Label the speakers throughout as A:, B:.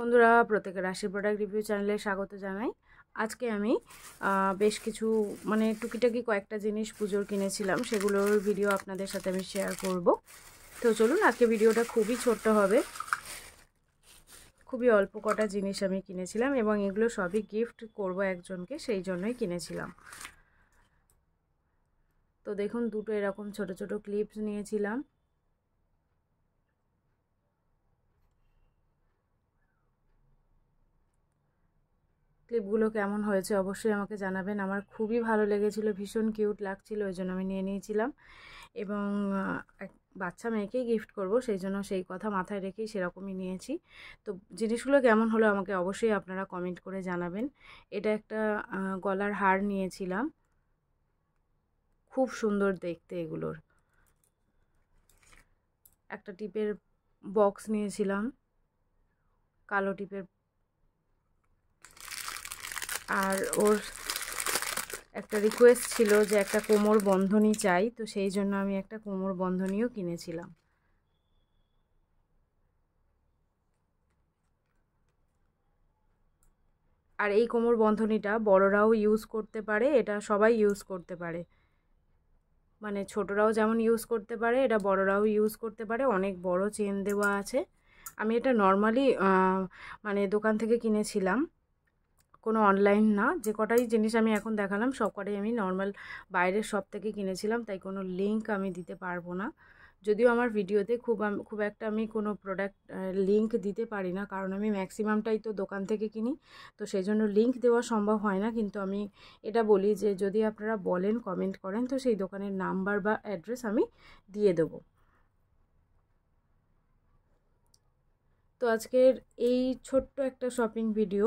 A: বন্ধুরা প্রত্যেকের রাশি প্রোডাক্ট রিভিউ চ্যানেলে স্বাগত জানাই আজকে আমি বেশ কিছু মানে টুকিটাকি কয়েকটা জিনিস পুজোর কিনেছিলাম সেগুলোর ভিডিও আপনাদের সাথে আমি শেয়ার করব তো চলুন আজকে ভিডিওটা খুবই ছোট্ট হবে খুবই অল্প কটা জিনিস আমি কিনেছিলাম এবং এগুলো সবই গিফট করব একজনকে সেই জন্যই কিনেছিলাম তো দেখুন দুটো এরকম ছোট ছোট ক্লিপস নিয়েছিলাম ক্লিপগুলো কেমন হয়েছে অবশ্যই আমাকে জানাবেন আমার খুবই ভালো লেগেছিল ভীষণ কিউট লাগছিল ওই জন্য আমি নিয়ে নিয়েছিলাম এবং এক বাচ্চা মেয়েকেই গিফট করব সেই জন্য সেই কথা মাথায় রেখেই সেরকমই নিয়েছি তো জিনিসগুলো কেমন হলো আমাকে অবশ্যই আপনারা কমেন্ট করে জানাবেন এটা একটা গলার হার নিয়েছিলাম খুব সুন্দর দেখতে এগুলোর একটা টিপের বক্স নিয়েছিলাম কালো টিপের আর ওর একটা রিকোয়েস্ট ছিল যে একটা কোমর বন্ধনী চাই তো সেই জন্য আমি একটা কোমর বন্ধনীও কিনেছিলাম আর এই কোমর বন্ধনীটা বড়রাও ইউজ করতে পারে এটা সবাই ইউজ করতে পারে মানে ছোটরাও যেমন ইউজ করতে পারে এটা বড়রাও ইউজ করতে পারে অনেক বড় চেন দেওয়া আছে আমি এটা নর্মালি মানে দোকান থেকে কিনেছিলাম কোনো অনলাইন না যে কটাই জিনিস আমি এখন দেখালাম সব কটাই আমি নর্মাল বাইরের শপ থেকে কিনেছিলাম তাই কোনো লিঙ্ক আমি দিতে পারবো না যদিও আমার ভিডিওতে খুব খুব একটা আমি কোনো প্রোডাক্ট লিঙ্ক দিতে পারি না কারণ আমি ম্যাক্সিমামটাই তো দোকান থেকে কিনি তো সেই জন্য লিঙ্ক দেওয়া সম্ভব হয় না কিন্তু আমি এটা বলি যে যদি আপনারা বলেন কমেন্ট করেন তো সেই দোকানের নাম্বার বা অ্যাড্রেস আমি দিয়ে দেবো তো আজকের এই ছোট্ট একটা শপিং ভিডিও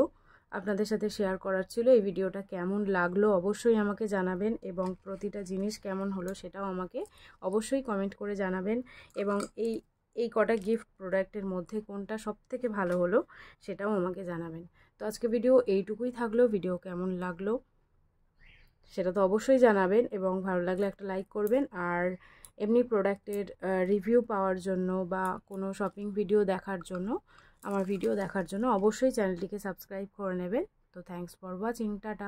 A: আপনাদের সাথে শেয়ার করার ছিল এই ভিডিওটা কেমন লাগলো অবশ্যই আমাকে জানাবেন এবং প্রতিটা জিনিস কেমন হলো সেটাও আমাকে অবশ্যই কমেন্ট করে জানাবেন এবং এই এই কটা গিফট প্রোডাক্টের মধ্যে কোনটা সব থেকে ভালো হলো সেটাও আমাকে জানাবেন তো আজকে ভিডিও এইটুকুই থাকলো ভিডিও কেমন লাগলো সেটা তো অবশ্যই জানাবেন এবং ভালো লাগলে একটা লাইক করবেন আর এমনি প্রোডাক্টের রিভিউ পাওয়ার জন্য বা কোনো শপিং ভিডিও দেখার জন্য আমার ভিডিও দেখার জন্য অবশ্যই চ্যানেলটিকে সাবস্ক্রাইব করে নেবেন তো থ্যাংকস ফর ওয়াচিং টাটা